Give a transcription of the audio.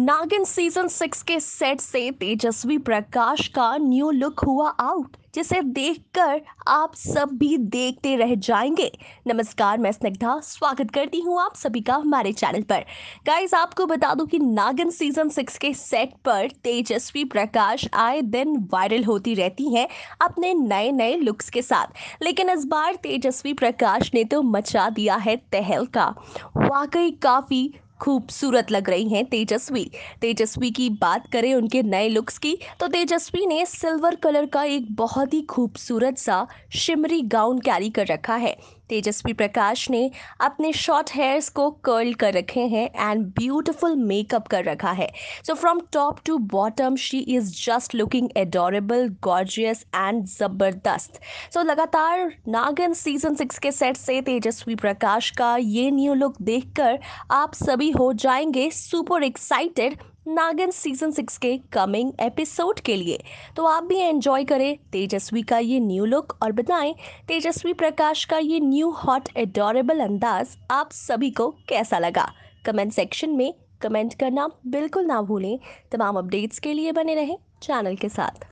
नागिन season six के set से तेजस्वी प्रकाश का न्यू लुक हुआ आउट जिसे देखकर आप सब भी देखते रह जाएंगे नमस्कार मैं स्निग्धा स्वागत करती हूँ आप सभी का हमारे चैनल पर गाइज आपको बता दूं कि नागिन सीजन सिक्स के सेट पर तेजस्वी प्रकाश आए दिन वायरल होती रहती हैं अपने नए नए लुक्स के साथ लेकिन इस बार तेजस्वी प्रकाश ने तो मचा दिया है तहल का वाकई काफ़ी खूबसूरत लग रही हैं तेजस्वी तेजस्वी की बात करें उनके नए लुक्स की तो तेजस्वी ने सिल्वर कलर का एक बहुत ही खूबसूरत सा शिमरी गाउन कैरी कर रखा है तेजस्वी प्रकाश ने अपने शॉर्ट हेयर्स को कर्ल कर रखे हैं एंड ब्यूटिफुल मेकअप कर रखा है so from top to bottom she is just looking adorable gorgeous and ज़बरदस्त सो लगातार नागिन सीजन सिक्स के सेट से तेजस्वी प्रकाश का ये न्यू लुक देखकर आप सभी हो जाएंगे super excited Naagin season six के कमिंग एपिसोड के लिए तो आप भी एंजॉय करें तेजस्वी का ये न्यू लुक और बताएं तेजस्वी प्रकाश का ये न्यू हॉट एडोरेबल अंदाज आप सभी को कैसा लगा कमेंट सेक्शन में कमेंट करना बिल्कुल ना भूलें तमाम अपडेट्स के लिए बने रहें चैनल के साथ